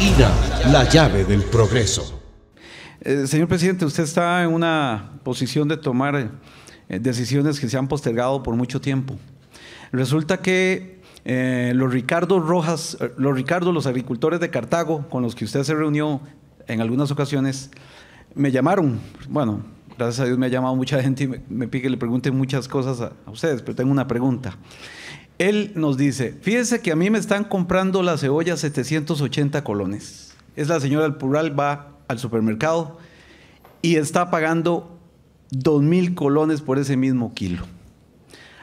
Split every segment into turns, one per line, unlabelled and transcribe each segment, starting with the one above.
INA, la llave del progreso. Eh, señor presidente, usted está en una posición de tomar eh, decisiones que se han postergado por mucho tiempo. Resulta que eh, los Ricardo Rojas, los Ricardo, los agricultores de Cartago, con los que usted se reunió en algunas ocasiones, me llamaron. Bueno, gracias a Dios me ha llamado mucha gente y me, pide que le pregunte muchas cosas a, a ustedes, pero tengo una pregunta. Él nos dice, fíjense que a mí me están comprando la cebolla 780 colones. Es la señora del plural, va al supermercado y está pagando 2.000 colones por ese mismo kilo.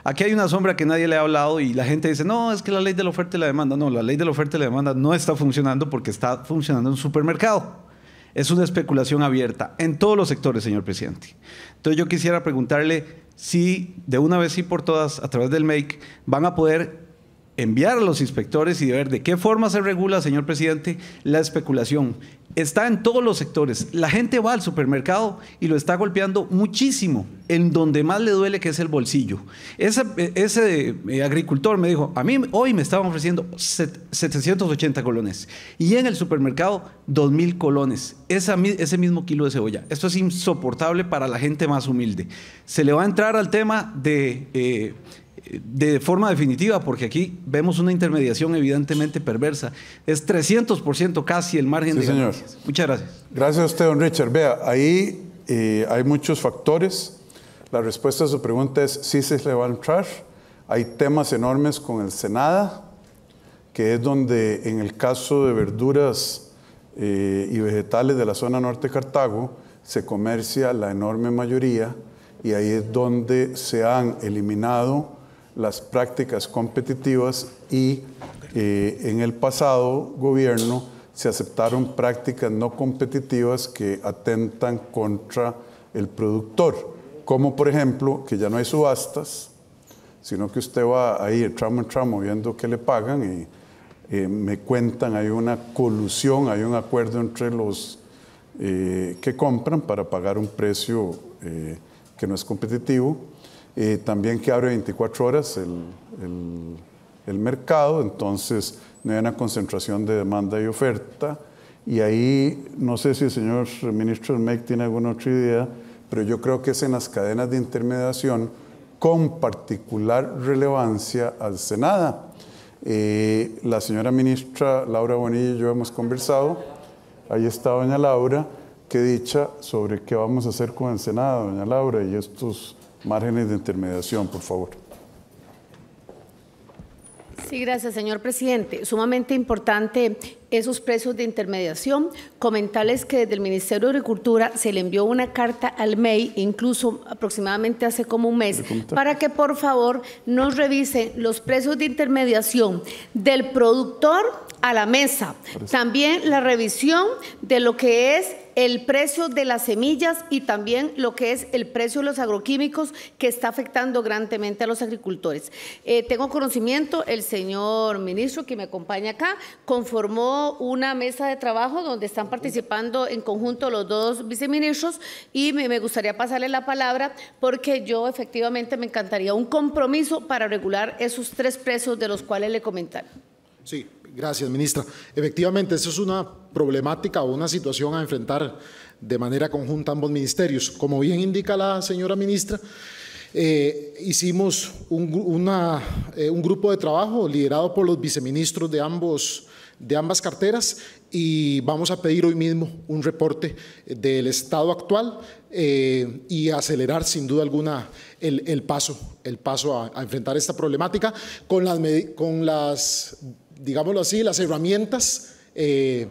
Aquí hay una sombra que nadie le ha hablado y la gente dice, no, es que la ley de la oferta y la demanda. No, la ley de la oferta y la demanda no está funcionando porque está funcionando en un supermercado. Es una especulación abierta en todos los sectores, señor presidente. Entonces yo quisiera preguntarle si de una vez y por todas, a través del MEIC, van a poder enviar a los inspectores y ver de qué forma se regula, señor presidente, la especulación está en todos los sectores. La gente va al supermercado y lo está golpeando muchísimo, en donde más le duele que es el bolsillo. Ese, eh, agricultor me dijo, a mí hoy me estaban ofreciendo 780 colones y en el supermercado 2.000 colones, ese mismo kilo de cebolla. Esto es insoportable para la gente más humilde. Se le va a entrar al tema de eh, de forma definitiva, porque aquí vemos una intermediación evidentemente perversa. Es 300% casi el margen de ganancias. Muchas gracias.
Gracias a usted, don Richard. Vea, ahí eh, hay muchos factores. La respuesta a su pregunta es sí se le va a entrar. Hay temas enormes con el Senada, que es donde en el caso de verduras eh, y vegetales de la zona norte de Cartago se comercia la enorme mayoría y ahí es donde se han eliminado las prácticas competitivas y eh, en el pasado gobierno se aceptaron prácticas no competitivas que atentan contra el productor, como por ejemplo que ya no hay subastas, sino que usted va ahí tramo en tramo viendo qué le pagan y eh, me cuentan, hay una colusión, hay un acuerdo entre los eh, que compran para pagar un precio que no es competitivo eh, también que abre 24 horas el, el, mercado, entonces no hay una concentración de demanda y oferta. Y ahí, no sé si el señor ministro MEC tiene alguna otra idea, pero yo creo que es en las cadenas de intermediación con particular relevancia al Senado. Eh, la señora ministra Laura Bonilla y yo hemos conversado, ahí está doña Laura, que dicha sobre qué vamos a hacer con el Senado, doña Laura, y estos márgenes de intermediación, por favor.
Sí, gracias, señor presidente. Sumamente importante esos precios de intermediación. Comentarles que desde el Ministerio de Agricultura se le envió una carta al MEI, incluso aproximadamente hace como un mes, para que por favor nos revise los precios de intermediación del productor a la mesa. También la revisión de lo que es el precio de las semillas y también lo que es el precio de los agroquímicos que está afectando grandemente a los agricultores. Eh, tengo conocimiento, el señor ministro que me acompaña acá conformó una mesa de trabajo donde están participando en conjunto los dos viceministros y me, gustaría pasarle la palabra porque yo efectivamente me encantaría un compromiso para regular esos tres precios de los cuales le comentaron.
Sí, gracias, ministra. Efectivamente, eso es una problemática o una situación a enfrentar de manera conjunta ambos ministerios. Como bien indica la señora ministra, eh, hicimos eh, un, grupo de trabajo liderado por los viceministros de, ambos, de ambas carteras y vamos a pedir hoy mismo un reporte del estado actual eh, y acelerar sin duda alguna el, paso, el paso a, enfrentar esta problemática con las, con las digámoslo así, las herramientas eh,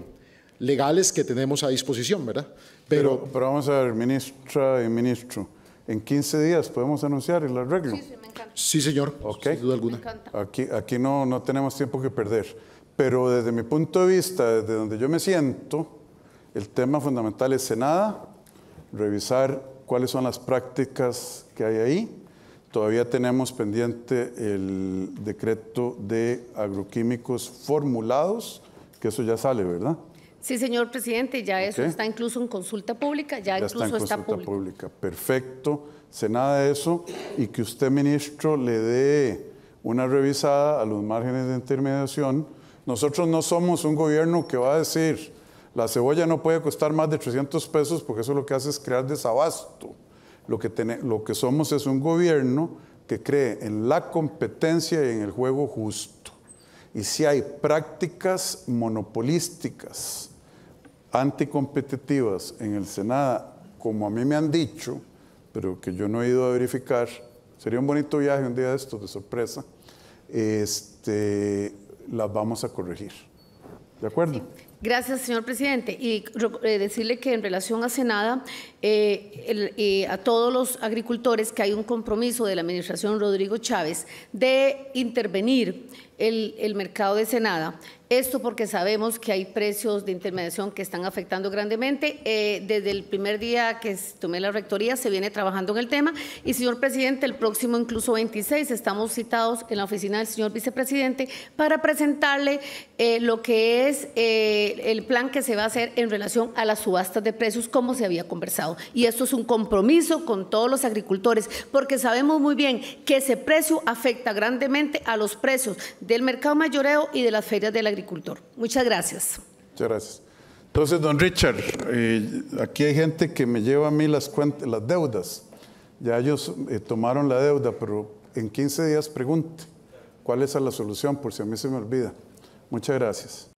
legales que tenemos a disposición, ¿verdad? Pero, pero, vamos a ver, ministra y ministro, en 15 días podemos anunciar el arreglo. Sí, sí, me encanta. Sí, señor, sin duda alguna. aquí, aquí no, no tenemos tiempo que perder, pero desde mi punto de vista, desde donde yo me siento, el tema fundamental es Senada, revisar cuáles son las prácticas que hay ahí, Todavía tenemos pendiente el decreto de agroquímicos formulados, que eso ya sale, ¿verdad?
Sí, señor presidente, ya eso está incluso en consulta pública, ya, incluso está, en consulta
pública. Perfecto, se nada de eso y que usted, ministro, le dé una revisada a los márgenes de intermediación. Nosotros no somos un gobierno que va a decir, la cebolla no puede costar más de 300 pesos porque eso lo que hace es crear desabasto. Lo que, somos es un gobierno que cree en la competencia y en el juego justo. Y si hay prácticas monopolísticas, anticompetitivas en el Senado, como a mí me han dicho, pero que yo no he ido a verificar, sería un bonito viaje un día de estos de sorpresa, este, las vamos a corregir. ¿De acuerdo?
Gracias, señor presidente. Y eh, decirle que en relación a Senada, eh, y a todos los agricultores que hay un compromiso de la administración Rodrigo Chávez de intervenir el, el mercado de Senada. Esto porque sabemos que hay precios de intermediación que están afectando grandemente. Eh, desde el primer día que tomé la rectoría se viene trabajando en el tema. Y, señor presidente, el próximo, incluso 26, estamos citados en la oficina del señor vicepresidente para presentarle lo que es el plan que se va a hacer en relación a las subastas de precios como se había conversado. Y esto es un compromiso con todos los agricultores porque sabemos muy bien que ese precio afecta grandemente a los precios del mercado mayoreo y de las ferias del agricultor. Muchas gracias.
Muchas gracias. Entonces, don Richard, eh, aquí hay gente que me lleva a mí las, cuentas, las deudas. Ya ellos eh, tomaron la deuda, pero en 15 días pregunte cuál es la solución, por si a mí se me olvida. Muchas gracias.